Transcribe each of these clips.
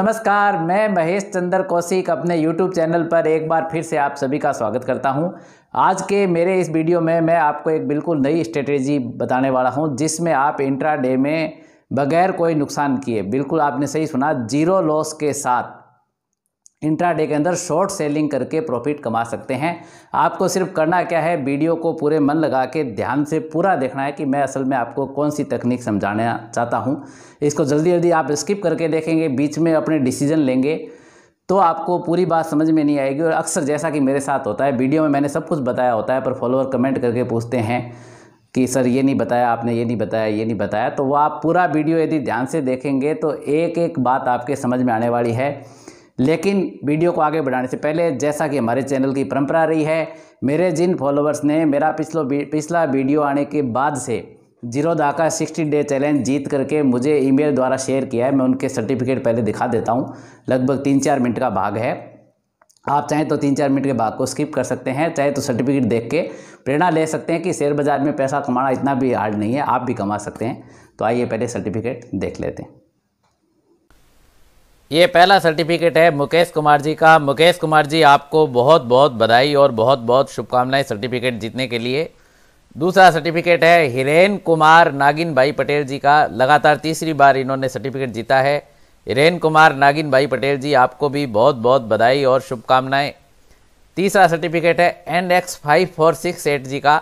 नमस्कार मैं महेश चंद्र कौशिक अपने YouTube चैनल पर एक बार फिर से आप सभी का स्वागत करता हूं। आज के मेरे इस वीडियो में मैं आपको एक बिल्कुल नई स्ट्रेटेजी बताने वाला हूं जिसमें आप इंट्राडे में बगैर कोई नुकसान किए बिल्कुल आपने सही सुना जीरो लॉस के साथ इंट्राडे के अंदर शॉर्ट सेलिंग करके प्रॉफिट कमा सकते हैं आपको सिर्फ करना क्या है वीडियो को पूरे मन लगा के ध्यान से पूरा देखना है कि मैं असल में आपको कौन सी तकनीक समझाना चाहता हूँ इसको जल्दी जल्दी आप स्किप करके देखेंगे बीच में अपने डिसीजन लेंगे तो आपको पूरी बात समझ में नहीं आएगी और अक्सर जैसा कि मेरे साथ होता है वीडियो में मैंने सब कुछ बताया होता है पर फॉलोअर कमेंट करके पूछते हैं कि सर ये नहीं बताया आपने ये नहीं बताया ये नहीं बताया तो वह आप पूरा वीडियो यदि ध्यान से देखेंगे तो एक एक बात आपके समझ में आने वाली है लेकिन वीडियो को आगे बढ़ाने से पहले जैसा कि हमारे चैनल की परंपरा रही है मेरे जिन फॉलोअर्स ने मेरा पिछलो पिछला वीडियो आने के बाद से जीरो दाका सिक्सटी डे चैलेंज जीत करके मुझे ईमेल द्वारा शेयर किया है मैं उनके सर्टिफिकेट पहले दिखा देता हूँ लगभग तीन चार मिनट का भाग है आप चाहें तो तीन चार मिनट के भाग को स्किप कर सकते हैं चाहे तो सर्टिफिकेट देख के प्रेरणा ले सकते हैं कि शेयर बाज़ार में पैसा कमाना इतना भी हार्ड नहीं है आप भी कमा सकते हैं तो आइए पहले सर्टिफिकेट देख लेते हैं ये पहला सर्टिफिकेट है मुकेश कुमार जी का मुकेश कुमार जी आपको बहुत बहुत बधाई और बहुत बहुत शुभकामनाएं सर्टिफिकेट जीतने के लिए दूसरा सर्टिफिकेट है हिरेन कुमार नागिन भाई पटेल जी का लगातार तीसरी बार इन्होंने सर्टिफिकेट जीता है हिरेन कुमार नागिन भाई पटेल जी आपको भी बहुत बहुत बधाई और शुभकामनाएं तीसरा सर्टिफिकेट है N X five four six eight G का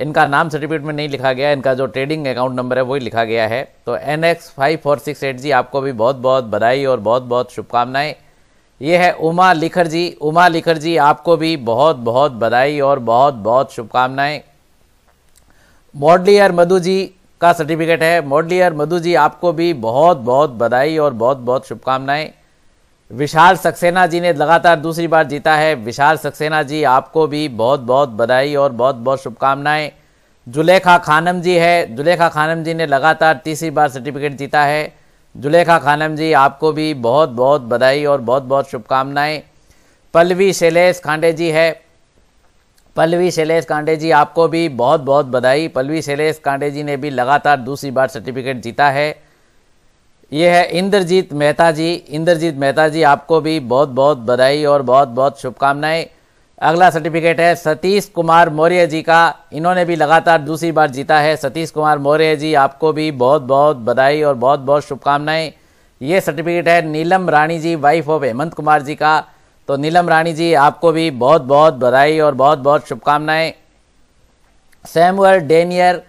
इनका नाम सर्टिफिकेट में नहीं लिखा गया इनका जो ट्रेडिंग अकाउंट नंबर है वही लिखा गया है तो N X five four six eight G आपको भी बहुत बहुत बधाई और बहुत बहुत शुभकामनाएं ये है उमा लिखर जी उमा लिखर जी आपको भी बहुत बहुत बधाई और बहुत बहुत शुभकामनाएं मॉडलियर मधु जी का सर्टिफिकेट है मॉडलियर मधु जी आपको भी बहुत बहुत बधाई और बहुत बहुत शुभकामनाएं विशाल सक्सेना जी ने लगातार दूसरी बार जीता है विशाल सक्सेना जी आपको भी बहुत बहुत बधाई और बहुत बहुत शुभकामनाएं जुलेखा खानम जी है जुलेखा खानम जी ने लगातार तीसरी बार सर्टिफिकेट जीता है जुलेखा खानम जी आपको भी बहुत बहुत बधाई और बहुत बहुत शुभकामनाएं पल्लवी शैलेश खांडे जी है पल्लवी शैलेश कांडे जी आपको भी बहुत बहुत बधाई पल्लवी शैलेश कांडे जी ने भी लगातार दूसरी बार सर्टिफिकेट जीता है ये है इंद्रजीत मेहता जी इंद्रजीत मेहता जी आपको भी बहुत बहुत बधाई और बहुत बहुत शुभकामनाएं अगला सर्टिफिकेट है सतीश कुमार मौर्य जी का इन्होंने भी लगातार दूसरी बार जीता है सतीश कुमार मौर्य जी आपको भी बहुत बहुत बधाई और बहुत बहुत शुभकामनाएं ये सर्टिफिकेट है नीलम रानी जी वाइफ ऑफ हेमंत कुमार जी का तो नीलम रानी जी आपको भी बहुत बहुत बधाई और बहुत बहुत शुभकामनाएं सैमुअल डेनियर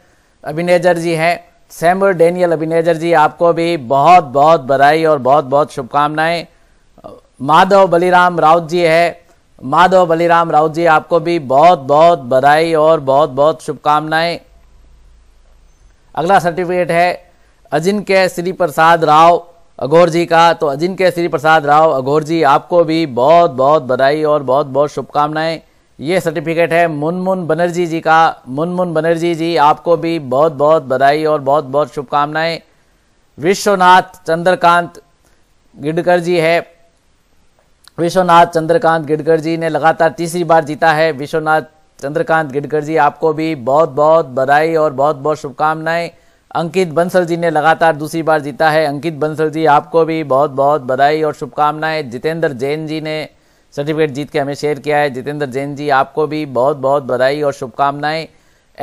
अभिनेजर जी हैं सैमर डेनियल अभिनेजर जी आपको भी बहुत बहुत बधाई और बहुत बहुत शुभकामनाएं माधव बलिराम राउत जी है माधव बलिराम राउत जी आपको भी बहुत बहुत बधाई और बहुत बहुत शुभकामनाएं अगला सर्टिफिकेट है अजिंक्य श्री प्रसाद राव अघोर जी का तो अजिंक्य श्री प्रसाद राव अघोर जी आपको भी बहुत बहुत बधाई और बहुत बहुत शुभकामनाएं ये सर्टिफिकेट है मुनमुन बनर्जी जी का मुनमुन बनर्जी जी आपको भी बहुत बहुत बधाई और बहुत बहुत शुभकामनाएं विश्वनाथ चंद्रकांत गिडकर जी है विश्वनाथ चंद्रकांत गिडकर जी ने लगातार तीसरी बार जीता है विश्वनाथ चंद्रकांत गिडकर जी आपको भी बहुत बहुत बधाई और बहुत बहुत शुभकामनाएं अंकित बंसल जी ने लगातार दूसरी बार जीता है अंकित बंसल जी आपको भी बहुत बहुत बधाई और शुभकामनाएं जितेंद्र जैन जी ने सर्टिफिकेट जीत के हमें शेयर किया है जितेंद्र जैन जी आपको भी बहुत बहुत बधाई और शुभकामनाएं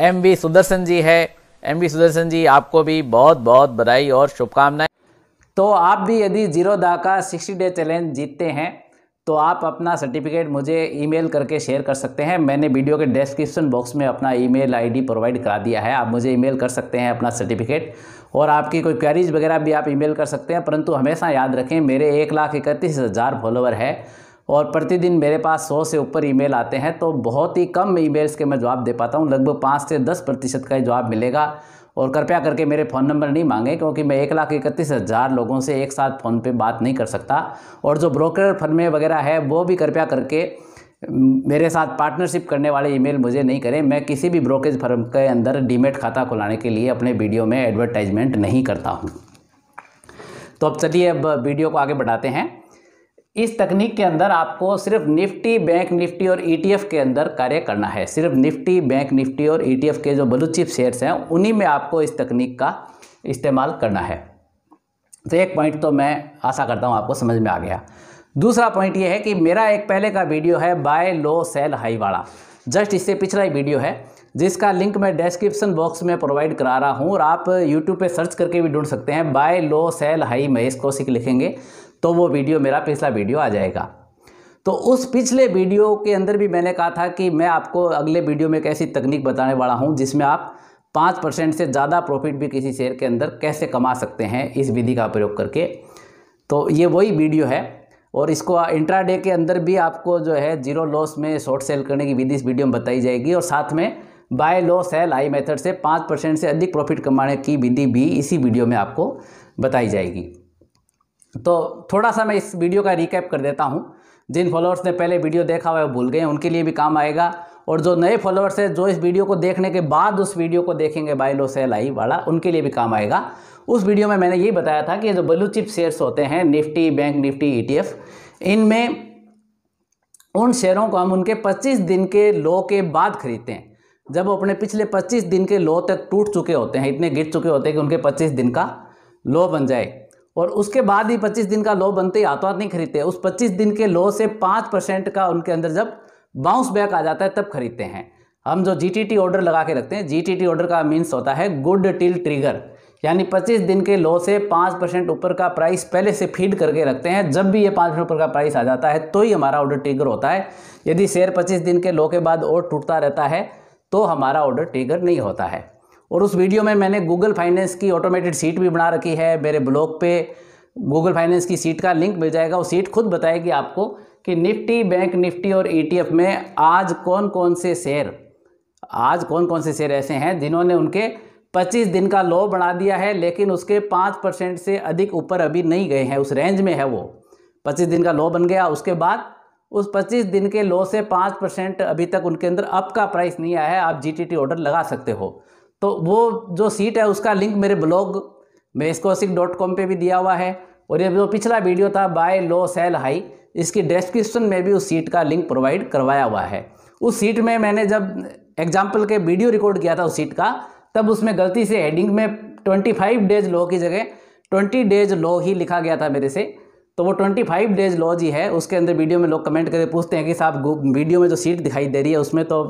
एम वी सुदर्शन जी है एम वी सुदर्शन जी आपको भी बहुत बहुत बधाई और शुभकामनाएं तो आप भी यदि जीरो दा का सिक्सटी डे चैलेंज जीतते हैं तो आप अपना सर्टिफिकेट मुझे ईमेल करके शेयर कर सकते हैं मैंने वीडियो के डिस्क्रिप्शन बॉक्स में अपना ईमेल आईडी प्रोवाइड करा दिया है आप मुझे ईमेल कर सकते हैं अपना सर्टिफिकेट और आपकी कोई क्वेरीज वगैरह भी आप ईमेल कर सकते हैं परंतु हमेशा याद रखें मेरे एक लाख इकतीस हज़ार फॉलोवर है और प्रतिदिन मेरे पास सौ से ऊपर ईमेल आते हैं तो बहुत ही कम ईमेल्स के मैं जवाब दे पाता हूँ लगभग पाँच से दस प्रतिशत का ही जवाब मिलेगा और कृपया करके मेरे फ़ोन नंबर नहीं मांगे क्योंकि मैं एक लाख इकतीस हज़ार लोगों से एक साथ फ़ोन पे बात नहीं कर सकता और जो ब्रोकर फर्में वगैरह है वो भी कृपया करके मेरे साथ पार्टनरशिप करने वाले ईमेल मुझे नहीं करें मैं किसी भी ब्रोकरेज फर्म के अंदर डीमेट खाता खुलाने के लिए अपने वीडियो में एडवर्टाइजमेंट नहीं करता हूँ तो अब चलिए अब वीडियो को आगे बढ़ाते हैं इस तकनीक के अंदर आपको सिर्फ निफ्टी बैंक निफ्टी और ईटीएफ e के अंदर कार्य करना है सिर्फ निफ्टी बैंक निफ्टी और ईटीएफ e के जो ब्लू चिप शेयर्स हैं उन्हीं में आपको इस तकनीक का इस्तेमाल करना है तो एक पॉइंट तो मैं आशा करता हूँ आपको समझ में आ गया दूसरा पॉइंट ये है कि मेरा एक पहले का वीडियो है बाय लो सेल हाई वाला जस्ट इससे पिछला ही वीडियो है जिसका लिंक मैं डिस्क्रिप्शन बॉक्स में प्रोवाइड करा रहा हूँ और आप यूट्यूब पर सर्च करके भी ढूंढ सकते हैं buy low sell high Mahesh Kaushik लिखेंगे तो वो वीडियो मेरा पिछला वीडियो आ जाएगा तो उस पिछले वीडियो के अंदर भी मैंने कहा था कि मैं आपको अगले वीडियो में एक ऐसी तकनीक बताने वाला हूँ जिसमें आप पाँच परसेंट से ज़्यादा प्रॉफिट भी किसी शेयर के अंदर कैसे कमा सकते हैं इस विधि का प्रयोग करके तो ये वही वीडियो है और इसको इंट्राडे के अंदर भी आपको जो है जीरो लॉस में शॉर्ट सेल करने की विधि इस वीडियो में बताई जाएगी और साथ में buy low sell high method से पाँच परसेंट से अधिक प्रॉफिट कमाने की विधि भी इसी वीडियो में आपको बताई जाएगी तो थोड़ा सा मैं इस वीडियो का रिकैप कर देता हूँ जिन फॉलोअर्स ने पहले वीडियो देखा हुआ है भूल गए उनके लिए भी काम आएगा और जो नए फॉलोअर्स हैं जो इस वीडियो को देखने के बाद उस वीडियो को देखेंगे लो सेल आई वाला उनके लिए भी काम आएगा उस वीडियो में मैंने ये बताया था कि जो ब्लू चिप शेयर्स होते हैं निफ्टी बैंक निफ्टी एफ इनमें उन शेयरों को हम उनके पच्चीस दिन के लो के बाद खरीदते हैं जब वो अपने पिछले पच्चीस दिन के लो तक टूट चुके होते हैं इतने गिर चुके होते हैं कि उनके पच्चीस दिन का लो बन जाए और उसके बाद ही 25 दिन का लो बनते ही हाथों नहीं खरीदते उस 25 दिन के लो से पाँच परसेंट का उनके अंदर जब बाउंस बैक आ जाता है तब खरीदते हैं हम जो जीटीटी ऑर्डर लगा के रखते हैं जीटीटी ऑर्डर का मीन्स होता है गुड टिल ट्रिगर यानी 25 दिन के लो से 5 परसेंट ऊपर का प्राइस पहले से फीड करके रखते हैं जब भी ये 5 परसेंट ऊपर का प्राइस आ जाता है तो ही हमारा ऑर्डर ट्रिगर होता है यदि शेयर 25 दिन के लो के बाद और टूटता रहता है तो हमारा ऑर्डर ट्रिगर नहीं होता है और उस वीडियो में मैंने गूगल फाइनेंस की ऑटोमेटेड सीट भी बना रखी है मेरे ब्लॉग पे गूगल फाइनेंस की सीट का लिंक मिल जाएगा वो सीट खुद बताएगी आपको कि निफ्टी बैंक निफ्टी और ईटीएफ e में आज कौन कौन से शेयर आज कौन कौन से शेयर ऐसे हैं जिन्होंने उनके 25 दिन का लो बना दिया है लेकिन उसके 5 परसेंट से अधिक ऊपर अभी नहीं गए हैं उस रेंज में है वो 25 दिन का लो बन गया उसके बाद उस 25 दिन के लो से 5 परसेंट अभी तक उनके अंदर अप का प्राइस नहीं आया है आप जी ऑर्डर लगा सकते हो तो वो जो सीट है उसका लिंक मेरे ब्लॉग मेस्कोसिक डॉट कॉम पर भी दिया हुआ है और ये जो पिछला वीडियो था बाय लो सेल हाई इसकी डिस्क्रिप्शन में भी उस सीट का लिंक प्रोवाइड करवाया हुआ है उस सीट में मैंने जब एग्जाम्पल के वीडियो रिकॉर्ड किया था उस सीट का तब उसमें गलती से हेडिंग में 25 डेज लो की जगह 20 डेज लो ही लिखा गया था मेरे से तो वो 25 डेज लो जी है उसके अंदर वीडियो में लोग कमेंट करके पूछते हैं कि साहब वीडियो में जो सीट दिखाई दे रही है उसमें तो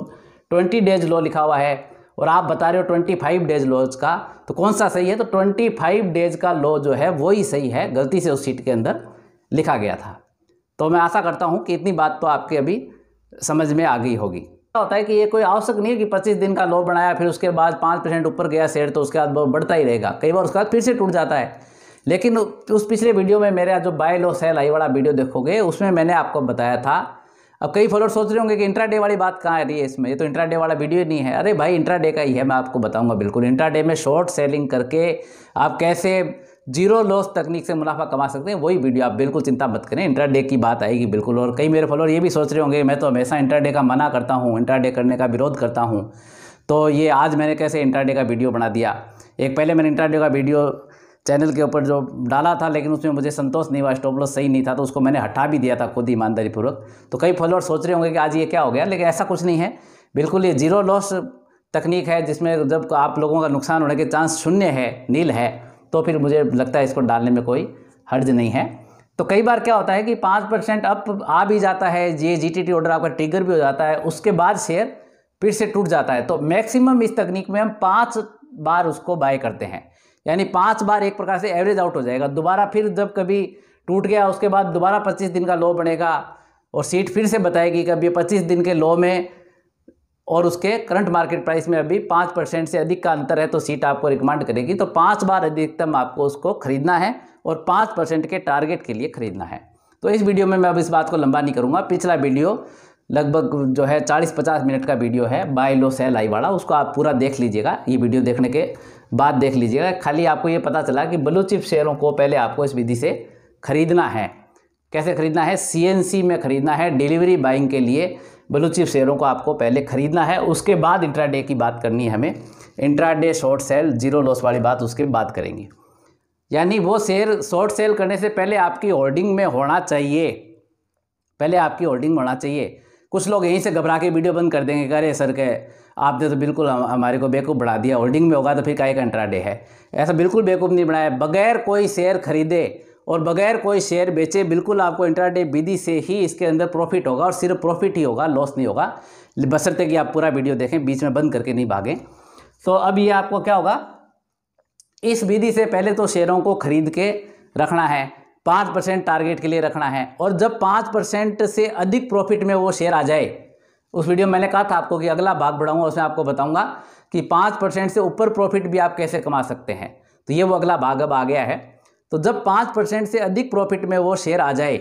20 डेज लो लिखा हुआ है और आप बता रहे हो ट्वेंटी फाइव डेज लॉज का तो कौन सा सही है तो ट्वेंटी फाइव डेज का लॉ जो है वो ही सही है गलती से उस सीट के अंदर लिखा गया था तो मैं आशा करता हूँ कि इतनी बात तो आपके अभी समझ में आ गई होगी होता है कि ये कोई आवश्यक नहीं है कि पच्चीस दिन का लॉ बनाया फिर उसके बाद पाँच परसेंट ऊपर गया शेयर तो उसके बाद बढ़ता ही रहेगा कई बार उसके बाद फिर से टूट जाता है लेकिन उस पिछले वीडियो में मेरा जो बाय लो सेल आई वाला वीडियो देखोगे उसमें मैंने आपको बताया था अब कई फॉलोअर सोच रहे होंगे कि इंट्राडे वाली बात कहाँ आ रही है इसमें ये तो इंट्राडे वाला वीडियो नहीं है अरे भाई इंट्राडे का ही है मैं आपको बताऊंगा बिल्कुल इंट्राडे में शॉर्ट सेलिंग करके आप कैसे जीरो लॉस तकनीक से मुनाफा कमा सकते हैं वही वीडियो आप बिल्कुल चिंता मत करें इंट्राडे की बात आएगी बिल्कुल और कई मेरे फॉलोअर ये भी सोच रहे होंगे मैं तो हमेशा इंट्राडे का मना करता हूँ इंट्राडे करने का विरोध करता हूँ तो ये आज मैंने कैसे इंट्राडे का वीडियो बना दिया एक पहले मैंने इंट्राडे का वीडियो चैनल के ऊपर जो डाला था लेकिन उसमें मुझे संतोष नहीं हुआ स्टॉप लॉस सही नहीं था तो उसको मैंने हटा भी दिया था खुद ईमानदारी पूर्वक तो कई फॉलोअर सोच रहे होंगे कि आज ये क्या हो गया लेकिन ऐसा कुछ नहीं है बिल्कुल ये जीरो लॉस तकनीक है जिसमें जब आप लोगों का नुकसान होने के चांस शून्य है नील है तो फिर मुझे लगता है इसको डालने में कोई हर्ज नहीं है तो कई बार क्या होता है कि पाँच परसेंट अप आ भी जाता है ये जी टी ऑर्डर आपका ट्रिगर भी हो जाता है उसके बाद शेयर फिर से टूट जाता है तो मैक्सिमम इस तकनीक में हम पाँच बार उसको बाय करते हैं यानी पाँच बार एक प्रकार से एवरेज आउट हो जाएगा दोबारा फिर जब कभी टूट गया उसके बाद दोबारा पच्चीस दिन का लो बनेगा और सीट फिर से बताएगी कि अभी पच्चीस दिन के लो में और उसके करंट मार्केट प्राइस में अभी पाँच परसेंट से अधिक का अंतर है तो सीट आपको रिकमेंड करेगी तो पाँच बार अधिकतम आपको उसको खरीदना है और पाँच परसेंट के टारगेट के लिए खरीदना है तो इस वीडियो में मैं अब इस बात को लंबा नहीं करूँगा पिछला वीडियो लगभग जो है चालीस पचास मिनट का वीडियो है बाय लो सेल आई वाला उसको आप पूरा देख लीजिएगा ये वीडियो देखने के बात देख लीजिएगा खाली आपको ये पता चला कि चिप शेयरों को पहले आपको इस विधि से खरीदना है कैसे खरीदना है सी में खरीदना है डिलीवरी बाइंग के लिए बलूचिप शेयरों को आपको पहले खरीदना है उसके बाद इंट्राडे की बात करनी है हमें intraday short sell zero loss वाली बात उसके बाद करेंगे यानी वो शेयर शॉर्ट सेल करने से पहले आपकी होल्डिंग में होना चाहिए पहले आपकी होल्डिंग में होना चाहिए कुछ लोग यहीं से घबरा के वीडियो बंद कर देंगे अरे सर के आपने तो बिल्कुल हमारे को बेकूफ़ बढ़ा दिया होल्डिंग में होगा तो फिर काय कंट्रा डे है ऐसा बिल्कुल बेकूफ़ नहीं बनाया बगैर कोई शेयर खरीदे और बगैर कोई शेयर बेचे बिल्कुल आपको इंट्राडे विधि से ही इसके अंदर प्रॉफिट होगा और सिर्फ प्रॉफिट ही होगा लॉस नहीं होगा बसरते कि आप पूरा वीडियो देखें बीच में बंद करके नहीं भागें तो अब ये आपको क्या होगा इस विधि से पहले तो शेयरों को खरीद के रखना है पाँच परसेंट टारगेट के लिए रखना है और जब पाँच परसेंट से अधिक प्रॉफिट में वो शेयर आ जाए उस वीडियो में मैंने कहा था आपको कि अगला भाग बढ़ाऊंगा उसमें आपको बताऊंगा कि पाँच परसेंट से ऊपर प्रॉफिट भी आप कैसे कमा सकते हैं तो ये वो अगला भाग अब आ गया है तो जब पाँच परसेंट से अधिक प्रॉफिट में वो शेयर आ जाए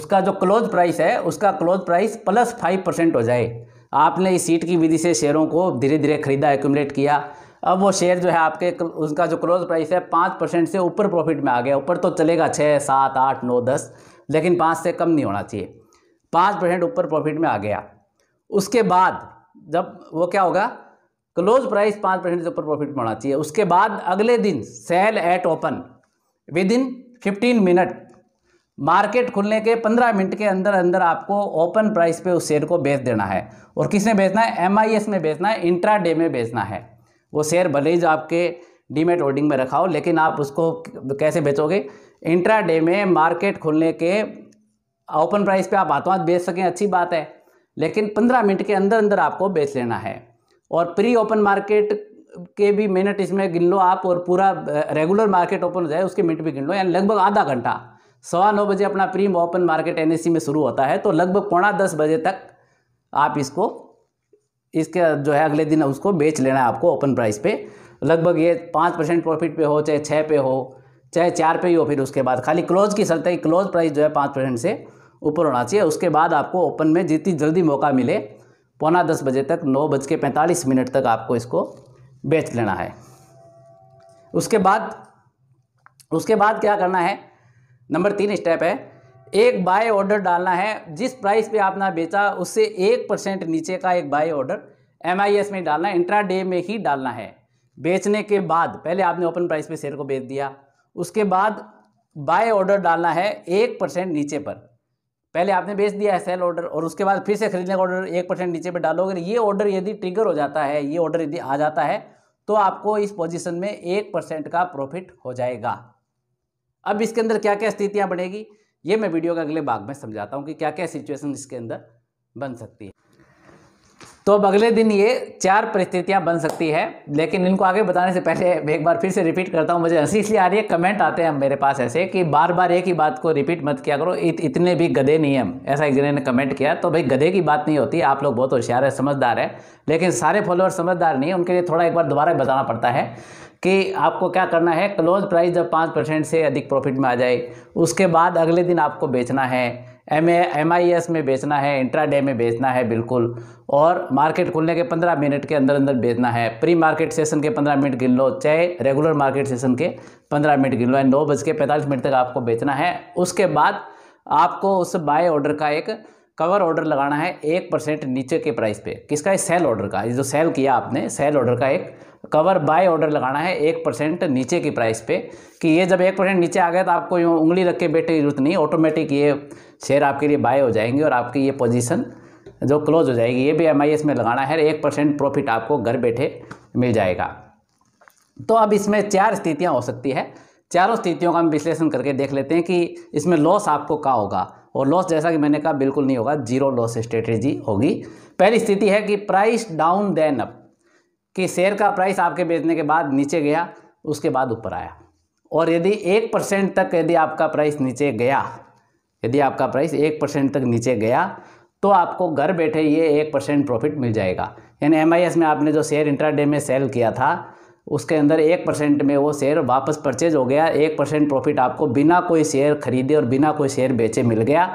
उसका जो क्लोज प्राइस है उसका close price plus five percent हो जाए आपने इस सीट की विधि से शेयरों को धीरे धीरे खरीदा एक्यूमलेट किया अब वो शेयर जो है आपके उसका जो क्लोज प्राइस है पाँच परसेंट से ऊपर प्रॉफिट में आ गया ऊपर तो चलेगा छः सात आठ नौ दस लेकिन पाँच से कम नहीं होना चाहिए पाँच परसेंट ऊपर प्रॉफिट में आ गया उसके बाद जब वो क्या होगा क्लोज प्राइस पाँच परसेंट से ऊपर प्रॉफिट में होना चाहिए उसके बाद अगले दिन sell at open within fifteen minute market खुलने के पंद्रह मिनट के अंदर अंदर आपको ओपन प्राइस पर उस शेयर को बेच देना है और किसने बेचना है एम में बेचना है इंट्रा डे में बेचना है वो शेयर भले ही जो आपके डीमेट होल्डिंग में रखा हो लेकिन आप उसको कैसे बेचोगे इंट्रा डे में मार्केट खुलने के ओपन प्राइस पे आप हाथों हाथ बेच सकें अच्छी बात है लेकिन पंद्रह मिनट के अंदर अंदर आपको बेच लेना है और प्री ओपन मार्केट के भी मिनट इसमें गिन लो आप और पूरा रेगुलर मार्केट ओपन हो जाए उसके मिनट भी गिन लो यानी लगभग आधा घंटा सवा नौ बजे अपना प्री ओपन मार्केट एन में शुरू होता है तो लगभग पौना दस बजे तक आप इसको इसके जो है अगले दिन उसको बेच लेना है आपको ओपन प्राइस पे लगभग ये पाँच परसेंट प्रॉफिट पे हो चाहे छः पे हो चाहे चार पे ही हो फिर उसके बाद खाली क्लोज की शर्त है क्लोज प्राइस जो है पाँच परसेंट से ऊपर होना चाहिए उसके बाद आपको ओपन में जितनी जल्दी मौका मिले पौना दस बजे तक नौ बज के पैंतालीस मिनट तक आपको इसको बेच लेना है उसके बाद उसके बाद क्या करना है नंबर तीन स्टेप है एक बाय ऑर्डर डालना है जिस प्राइस पे आपने बेचा उससे एक परसेंट नीचे का एक बाय ऑर्डर एम में डालना है इंट्रा डे में ही डालना है बेचने के बाद पहले आपने ओपन प्राइस पे शेयर को बेच दिया उसके बाद बाय ऑर्डर डालना है एक परसेंट नीचे पर पहले आपने बेच दिया है सेल ऑर्डर और उसके बाद फिर से खरीदने का ऑर्डर एक परसेंट नीचे पर डालोगे ये ऑर्डर यदि ट्रिगर हो जाता है ये ऑर्डर यदि आ जाता है तो आपको इस पोजिशन में एक परसेंट का प्रॉफिट हो जाएगा अब इसके अंदर क्या क्या स्थितियां बढ़ेगी ये मैं वीडियो के अगले भाग में समझाता हूँ कि क्या क्या सिचुएशन इसके अंदर बन सकती है तो अब अगले दिन ये चार परिस्थितियां बन सकती है लेकिन इनको आगे बताने से पहले एक बार फिर से रिपीट करता हूँ मुझे हंसी इसलिए आ रही है कमेंट आते हैं मेरे पास ऐसे कि बार बार एक ही बात को रिपीट मत किया करो इत, इतने भी गधे नहीं हम ऐसा एक जने ने कमेंट किया तो भाई गधे की बात नहीं होती आप लोग बहुत होशियार है समझदार है लेकिन सारे फॉलोअर समझदार नहीं है उनके लिए थोड़ा एक बार दोबारा बताना पड़ता है कि आपको क्या करना है क्लोज प्राइस जब पाँच परसेंट से अधिक प्रॉफिट में आ जाए उसके बाद अगले दिन आपको बेचना है एम एम आई एस में बेचना है इंट्रा डे में बेचना है बिल्कुल और मार्केट खुलने के पंद्रह मिनट के अंदर अंदर बेचना है प्री मार्केट सेशन के पंद्रह मिनट गिन लो चाहे रेगुलर मार्केट सेशन के पंद्रह मिनट गिन लो एंड नौ बज के पैंतालीस मिनट तक आपको बेचना है उसके बाद आपको उस बाय ऑर्डर का एक कवर ऑर्डर लगाना है एक परसेंट नीचे के प्राइस पे किसका है सेल ऑर्डर का जो सेल किया आपने सेल ऑर्डर का एक कवर बाय ऑर्डर लगाना है एक परसेंट नीचे की प्राइस पे कि ये जब एक परसेंट नीचे आ गया तो आपको यूँ उंगली रख के बैठने की जरूरत नहीं ऑटोमेटिक ये शेयर आपके लिए बाय हो जाएंगे और आपकी ये पोजीशन जो क्लोज हो जाएगी ये भी एम में लगाना है एक परसेंट प्रॉफिट आपको घर बैठे मिल जाएगा तो अब इसमें चार स्थितियाँ हो सकती है चारों स्थितियों का हम विश्लेषण करके देख लेते हैं कि इसमें लॉस आपको कहाँ होगा और लॉस जैसा कि मैंने कहा बिल्कुल नहीं होगा जीरो लॉस स्ट्रेटेजी होगी पहली स्थिति है कि प्राइस डाउन देन अप कि शेयर का प्राइस आपके बेचने के बाद नीचे गया उसके बाद ऊपर आया और यदि एक परसेंट तक यदि आपका प्राइस नीचे गया यदि आपका प्राइस एक परसेंट तक नीचे गया तो आपको घर बैठे ये एक परसेंट प्रॉफिट मिल जाएगा यानी एम में आपने जो शेयर इंट्राडे में सेल किया था उसके अंदर एक परसेंट में वो शेयर वापस परचेज हो गया एक परसेंट प्रॉफिट आपको बिना कोई शेयर खरीदे और बिना कोई शेयर बेचे मिल गया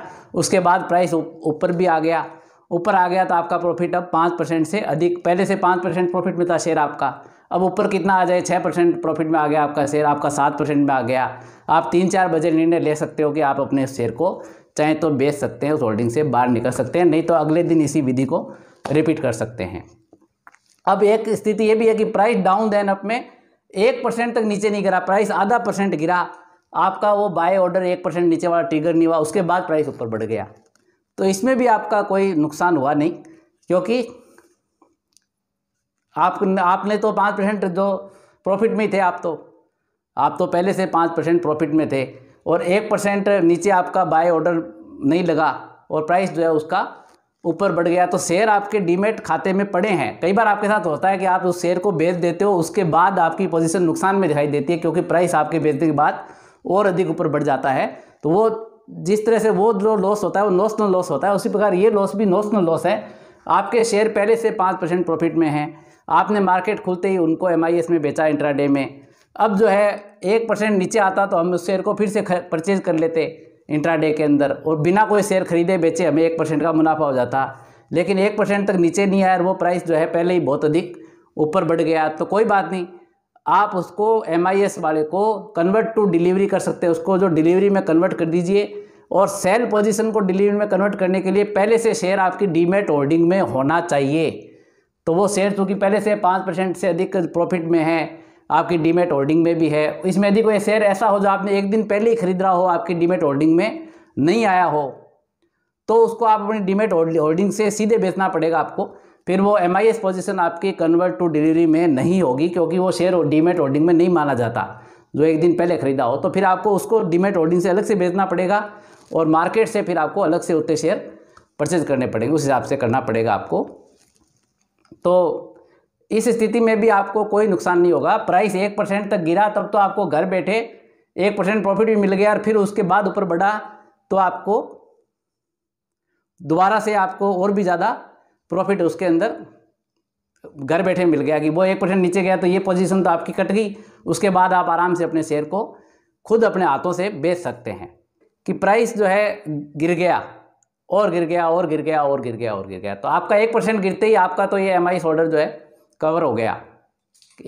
उसके बाद प्राइस ऊपर भी आ गया ऊपर आ गया तो आपका प्रॉफिट अब पाँच परसेंट से अधिक पहले से पाँच परसेंट प्रॉफिट में था शेयर आपका अब ऊपर कितना आ जाए छः परसेंट प्रॉफिट में आ गया आपका शेयर आपका सात परसेंट में आ गया आप तीन चार बजे निर्णय ले सकते हो कि आप अपने शेयर को चाहे तो बेच सकते हैं उस होल्डिंग से बाहर निकल सकते हैं नहीं तो अगले दिन इसी विधि को रिपीट कर सकते हैं अब एक स्थिति ये भी है कि प्राइस डाउन देन अप में एक परसेंट तक नीचे नहीं गिरा प्राइस आधा परसेंट गिरा आपका वो बाय ऑर्डर एक परसेंट नीचे वाला ट्रिगर नहीं हुआ उसके बाद प्राइस ऊपर बढ़ गया तो इसमें भी आपका कोई नुकसान हुआ नहीं क्योंकि आप आपने तो पाँच परसेंट जो प्रॉफिट में थे आप तो आप तो पहले से पाँच परसेंट प्रॉफिट में थे और एक परसेंट नीचे आपका बाय ऑर्डर नहीं लगा और प्राइस जो है उसका ऊपर बढ़ गया तो शेयर आपके डीमेट खाते में पड़े हैं कई बार आपके साथ होता है कि आप उस शेयर को बेच देते हो उसके बाद आपकी पोजीशन नुकसान में दिखाई देती है क्योंकि प्राइस आपके बेचने के बाद और अधिक ऊपर बढ़ जाता है तो वो जिस तरह से वो जो लॉस होता है वो नोशनल लॉस होता है उसी प्रकार ये लॉस भी नोशनल लॉस है आपके शेयर पहले से पाँच परसेंट प्रॉफिट में हैं आपने मार्केट खुलते ही उनको एम में बेचा इंट्राडे में अब जो है एक परसेंट नीचे आता तो हम उस शेयर को फिर से परचेज कर लेते इंट्राडे के अंदर और बिना कोई शेयर खरीदे बेचे हमें एक परसेंट का मुनाफा हो जाता लेकिन एक परसेंट तक नीचे नहीं आया और वो प्राइस जो है पहले ही बहुत अधिक ऊपर बढ़ गया तो कोई बात नहीं आप उसको एम वाले को कन्वर्ट टू डिलीवरी कर सकते हैं उसको जो डिलीवरी में कन्वर्ट कर दीजिए और सेल पोजीशन को डिलीवरी में कन्वर्ट करने के लिए पहले से शेयर आपकी डीमेट होल्डिंग में होना चाहिए तो वो शेयर चूँकि पहले से पाँच परसेंट से अधिक प्रॉफिट में है आपकी डीमेट होल्डिंग में भी है इसमें यदि कोई शेयर ऐसा हो जो आपने एक दिन पहले ही खरीद रहा हो आपकी डीमेट होल्डिंग में नहीं आया हो तो उसको आप अपनी डीमेट होल्डिंग से सीधे बेचना पड़ेगा आपको फिर वो एम पोजीशन आपकी कन्वर्ट टू डिलीवरी में नहीं होगी क्योंकि वो शेयर डीमेट होल्डिंग में नहीं माना जाता जो एक दिन पहले खरीदा हो तो फिर आपको उसको डीमेट होल्डिंग से अलग से बेचना पड़ेगा और मार्केट से फिर आपको अलग से उतने शेयर परचेज करने पड़ेंगे उस हिसाब से करना पड़ेगा आपको तो इस स्थिति में भी आपको कोई नुकसान नहीं होगा प्राइस एक परसेंट तक गिरा तब तो आपको घर बैठे एक परसेंट प्रॉफिट भी मिल गया और फिर उसके बाद ऊपर बढ़ा तो आपको दोबारा से आपको और भी ज़्यादा प्रॉफिट उसके अंदर घर बैठे मिल गया कि वो एक परसेंट नीचे गया तो ये पोजीशन तो आपकी कट गई उसके बाद आप आराम से अपने शेयर को खुद अपने हाथों से बेच सकते हैं कि प्राइस जो है गिर गया और गिर गया और गिर गया और गिर गया और गिर गया तो आपका एक परसेंट गिरते ही आपका तो ये एम आई ऑर्डर जो है कवर हो गया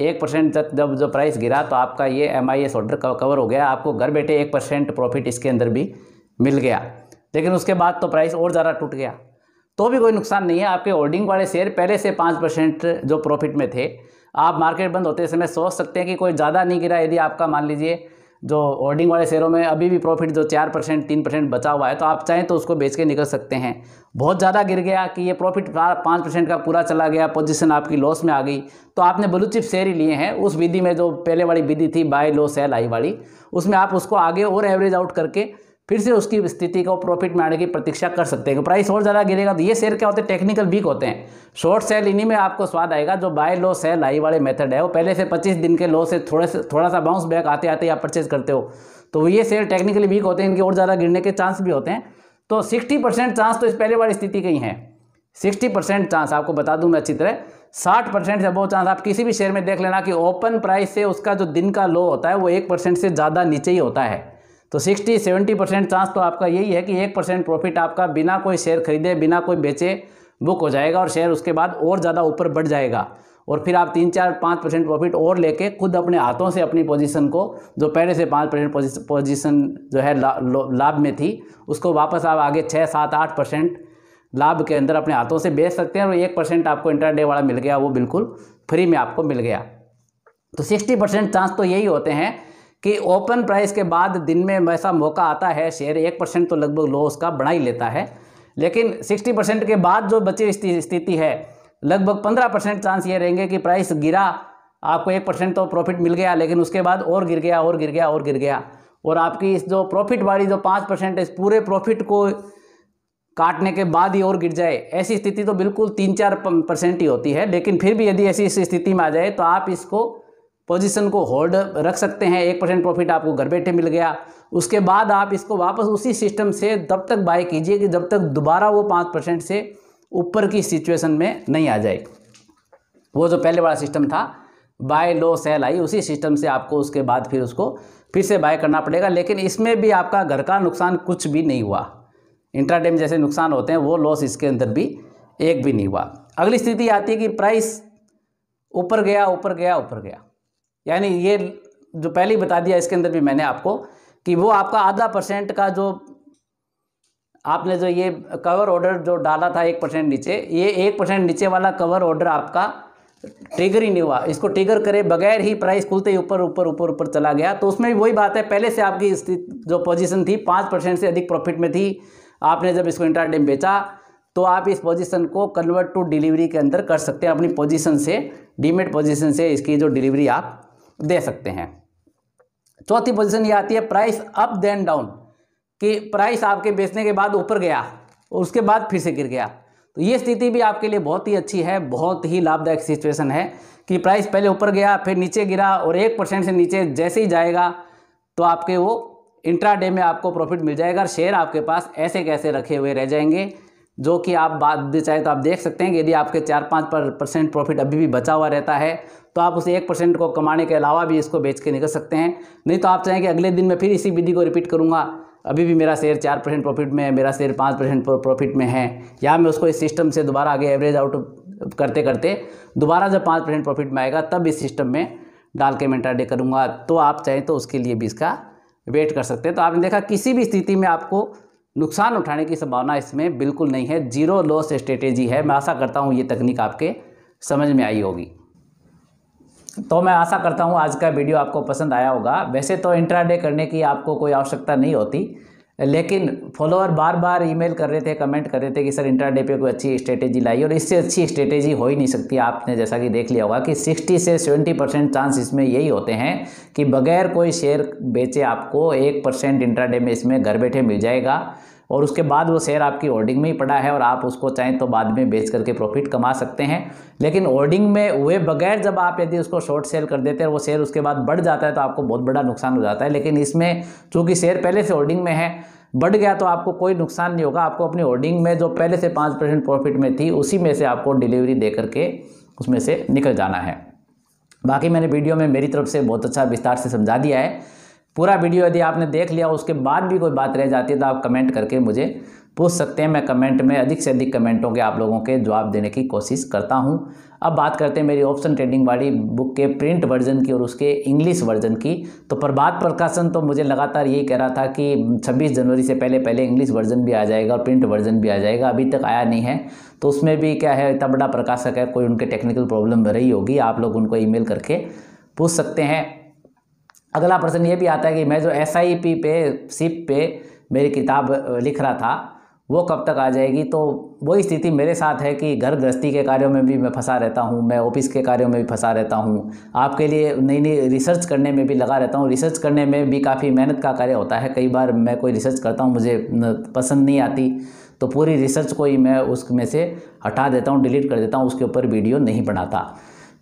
एक परसेंट तक जब जो प्राइस गिरा तो आपका ये एम आई ऑर्डर कवर हो गया आपको घर बैठे एक परसेंट प्रॉफिट इसके अंदर भी मिल गया लेकिन उसके बाद तो प्राइस और ज़्यादा टूट गया तो भी कोई नुकसान नहीं है आपके होल्डिंग वाले शेयर पहले से पाँच परसेंट जो प्रॉफिट में थे आप मार्केट बंद होते समय सोच सकते हैं कि कोई ज़्यादा नहीं गिरा यदि आपका मान लीजिए जो होल्डिंग वाले शेयरों में अभी भी प्रॉफिट जो चार परसेंट तीन परसेंट बचा हुआ है तो आप चाहें तो उसको बेच के निकल सकते हैं बहुत ज़्यादा गिर गया कि ये प्रॉफिट पाँच परसेंट का पूरा चला गया पोजीशन आपकी लॉस में आ गई तो आपने ब्लू चिप शेयर ही लिए हैं उस विधि में जो पहले वाली विधि थी बाय लो सेल आई वाली उसमें आप उसको आगे और एवरेज आउट करके फिर से उसकी स्थिति को प्रॉफिट में आने की प्रतीक्षा कर सकते हैं प्राइस और ज़्यादा गिरेगा तो ये शेयर क्या होते हैं टेक्निकल वीक होते हैं शॉर्ट सेल इन्हीं में आपको स्वाद आएगा जो बाय लो सेल आई वाले मेथड है वो पहले से 25 दिन के लो से थोड़े से थोड़ा सा बाउंस बैक आते आते आप परचेज करते हो तो ये शेयर टेक्निकली वीक होते हैं इनके और ज़्यादा गिरने के चांस भी होते हैं तो सिक्सटी चांस तो इस पहले वाली स्थिति के ही है सिक्सटी परसेंट चांस आपको बता दूँ मैं अच्छी तरह साठ परसेंट से बहुत चांस आप किसी भी शेयर में देख लेना कि ओपन प्राइस से उसका जो दिन का लो होता है वो एक परसेंट से ज़्यादा नीचे ही होता है तो 60 70 परसेंट चांस तो आपका यही है कि एक परसेंट प्रॉफिट आपका बिना कोई शेयर खरीदे बिना कोई बेचे बुक हो जाएगा और शेयर उसके बाद और ज़्यादा ऊपर बढ़ जाएगा और फिर आप तीन चार पाँच परसेंट प्रॉफिट और लेके खुद अपने हाथों से अपनी पोजीशन को जो पहले से पाँच परसेंट पोजिशन जो है ला, लाभ में थी उसको वापस आप आगे छः सात आठ परसेंट लाभ के अंदर अपने हाथों से बेच सकते हैं और एक परसेंट आपको इंटरडे वाला मिल गया वो बिल्कुल फ्री में आपको मिल गया तो सिक्सटी परसेंट चांस तो यही होते हैं कि ओपन प्राइस के बाद दिन में ऐसा मौका आता है शेयर एक परसेंट तो लगभग लो उसका बढ़ा ही लेता है लेकिन सिक्सटी परसेंट के बाद जो बची स्थिति है लगभग पंद्रह परसेंट चांस ये रहेंगे कि प्राइस गिरा आपको एक परसेंट तो प्रॉफिट मिल गया लेकिन उसके बाद और गिर गया और गिर गया और गिर गया और आपकी इस जो प्रॉफिट वाली जो पाँच परसेंट इस पूरे प्रॉफिट को काटने के बाद ही और गिर जाए ऐसी स्थिति तो बिल्कुल तीन चार परसेंट ही होती है लेकिन फिर भी यदि ऐसी स्थिति में आ जाए तो आप इसको पोजीशन को होल्ड रख सकते हैं एक परसेंट प्रॉफिट आपको घर बैठे मिल गया उसके बाद आप इसको वापस उसी सिस्टम से तब तक बाय कीजिए कि जब तक दोबारा वो पाँच परसेंट से ऊपर की सिचुएशन में नहीं आ जाए वो जो पहले वाला सिस्टम था बाय लो सेल आई उसी सिस्टम से आपको उसके बाद फिर उसको फिर से बाय करना पड़ेगा लेकिन इसमें भी आपका घर का नुकसान कुछ भी नहीं हुआ इंट्राडेम जैसे नुकसान होते हैं वो लॉस इसके अंदर भी एक भी नहीं हुआ अगली स्थिति आती है कि प्राइस ऊपर गया ऊपर गया ऊपर गया यानी ये जो पहले ही बता दिया इसके अंदर भी मैंने आपको कि वो आपका आधा परसेंट का जो आपने जो ये कवर ऑर्डर जो डाला था एक परसेंट नीचे ये एक परसेंट नीचे वाला कवर ऑर्डर आपका ट्रिगर ही नहीं हुआ इसको ट्रिगर करे बगैर ही प्राइस खुलते ही ऊपर ऊपर ऊपर ऊपर चला गया तो उसमें भी वही बात है पहले से आपकी जो पोजीशन थी पाँच परसेंट से अधिक प्रॉफिट में थी आपने जब इसको इंटर बेचा तो आप इस पोजीशन को कन्वर्ट टू डिलीवरी के अंदर कर सकते हैं अपनी पोजीशन से डीमेट पोजीशन से इसकी जो डिलीवरी आप दे सकते हैं चौथी पोजीशन ये आती है प्राइस अप देन डाउन कि प्राइस आपके बेचने के बाद ऊपर गया और उसके बाद फिर से गिर गया तो ये स्थिति भी आपके लिए बहुत ही अच्छी है बहुत ही लाभदायक सिचुएशन है कि प्राइस पहले ऊपर गया फिर नीचे गिरा और एक परसेंट से नीचे जैसे ही जाएगा तो आपके वो इंट्रा डे में आपको प्रॉफिट मिल जाएगा शेयर आपके पास ऐसे कैसे रखे हुए रह जाएंगे जो कि आप बात चाहे तो आप देख सकते हैं कि यदि आपके चार पाँच पर परसेंट प्रॉफिट अभी भी बचा हुआ रहता है तो आप उसे एक परसेंट को कमाने के अलावा भी इसको बेच के निकल सकते हैं नहीं तो आप चाहें कि अगले दिन मैं फिर इसी विधि को रिपीट करूँगा अभी भी मेरा शेयर चार परसेंट प्रॉफिट में है मेरा शेयर पाँच परसेंट प्रॉफिट में है या मैं उसको इस सिस्टम से दोबारा आगे एवरेज आउट करते करते दोबारा जब पाँच परसेंट प्रॉफिट में आएगा तब इस सिस्टम में डाल के मैं इंटरडे करूँगा तो आप चाहें तो उसके लिए भी इसका वेट कर सकते हैं तो आपने देखा किसी भी स्थिति में आपको नुकसान उठाने की संभावना इसमें बिल्कुल नहीं है जीरो लॉस स्ट्रेटेजी है मैं आशा करता हूँ ये तकनीक आपके समझ में आई होगी तो मैं आशा करता हूँ आज का वीडियो आपको पसंद आया होगा वैसे तो इंट्राडे करने की आपको कोई आवश्यकता नहीं होती लेकिन फॉलोअर बार बार ईमेल कर रहे थे कमेंट कर रहे थे कि सर इंटरडे पे कोई अच्छी स्ट्रेटेजी लाई और इससे अच्छी स्ट्रेटेजी हो ही नहीं सकती आपने जैसा कि देख लिया होगा कि 60 से 70 परसेंट चांस इसमें यही होते हैं कि बगैर कोई शेयर बेचे आपको एक परसेंट इंटरडे में इसमें घर बैठे मिल जाएगा और उसके बाद वो शेयर आपकी होल्डिंग में ही पड़ा है और आप उसको चाहें तो बाद में बेच करके प्रॉफिट कमा सकते हैं लेकिन होल्डिंग में हुए बगैर जब आप यदि उसको शॉर्ट सेल कर देते हैं वो शेयर उसके बाद बढ़ जाता है तो आपको बहुत बड़ा नुकसान हो जाता है लेकिन इसमें चूँकि शेयर पहले से होल्डिंग में है बढ़ गया तो आपको कोई नुकसान नहीं होगा आपको अपनी होल्डिंग में जो पहले से पाँच परसेंट प्रॉफिट में थी उसी में से आपको डिलीवरी दे करके उसमें से निकल जाना है बाकी मैंने वीडियो में मेरी तरफ से बहुत अच्छा विस्तार से समझा दिया है पूरा वीडियो यदि आपने देख लिया उसके बाद भी कोई बात रह जाती है तो आप कमेंट करके मुझे पूछ सकते हैं मैं कमेंट में अधिक से अधिक कमेंटों के आप लोगों के जवाब देने की कोशिश करता हूं अब बात करते हैं मेरी ऑप्शन ट्रेडिंग वाली बुक के प्रिंट वर्जन की और उसके इंग्लिश वर्जन की तो प्रभात प्रकाशन तो मुझे लगातार यही कह रहा था कि 26 जनवरी से पहले पहले इंग्लिश वर्जन भी आ जाएगा और प्रिंट वर्जन भी आ जाएगा अभी तक आया नहीं है तो उसमें भी क्या है इतना बड़ा प्रकाशक है कोई उनके टेक्निकल प्रॉब्लम रही होगी आप लोग उनको ई करके पूछ सकते हैं अगला प्रश्न ये भी आता है कि मैं जो एस पे सिप पे मेरी किताब लिख रहा था वो कब तक आ जाएगी तो वही स्थिति मेरे साथ है कि घर गृहस्थी के कार्यों में भी मैं फंसा रहता हूँ मैं ऑफिस के कार्यों में भी फंसा रहता हूँ आपके लिए नई नई रिसर्च करने में भी लगा रहता हूँ रिसर्च करने में भी काफ़ी मेहनत का कार्य होता है कई बार मैं कोई रिसर्च करता हूँ मुझे पसंद नहीं आती तो पूरी रिसर्च को ही मैं उसमें से हटा देता हूँ डिलीट कर देता हूँ उसके ऊपर वीडियो नहीं बनाता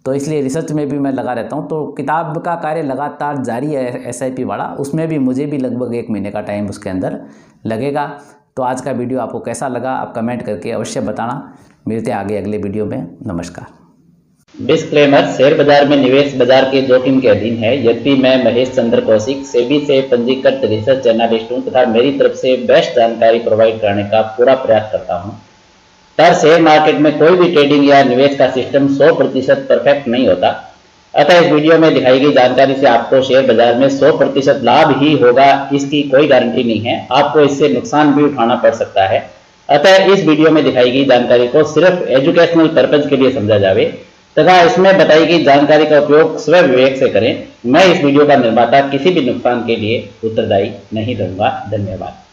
तो इसलिए रिसर्च में भी मैं लगा रहता हूँ तो किताब का कार्य लगातार जारी है एस आई पी वाला उसमें भी मुझे भी लगभग एक महीने का टाइम उसके अंदर लगेगा तो आज का वीडियो आपको कैसा लगा आप कमेंट करके अवश्य बताना मिलते हैं आगे अगले वीडियो में नमस्कार डिस्क्लेमर शेयर बाजार में निवेश बाजार के जोखिम के अधीन है यद्यपि मैं महेश चंद्र कौशिक सेबी से पंजीकृत रिसर्च जर्नलिस्ट हूँ तथा मेरी तरफ से बेस्ट जानकारी प्रोवाइड करने का पूरा प्रयास करता हूँ पर शेयर मार्केट में कोई भी ट्रेडिंग या निवेश का सिस्टम 100 प्रतिशत परफेक्ट नहीं होता अतः इस वीडियो में दिखाई गई जानकारी से आपको शेयर बाजार में 100 प्रतिशत लाभ ही होगा इसकी कोई गारंटी नहीं है आपको इससे नुकसान भी उठाना पड़ सकता है अतः इस वीडियो में दिखाई गई जानकारी को सिर्फ एजुकेशनल पर्पज के लिए समझा जावे तथा इसमें बताई गई जानकारी का उपयोग स्वयं विवेक से करें मैं इस वीडियो का निर्माता किसी भी नुकसान के लिए उत्तरदायी नहीं रहूंगा धन्यवाद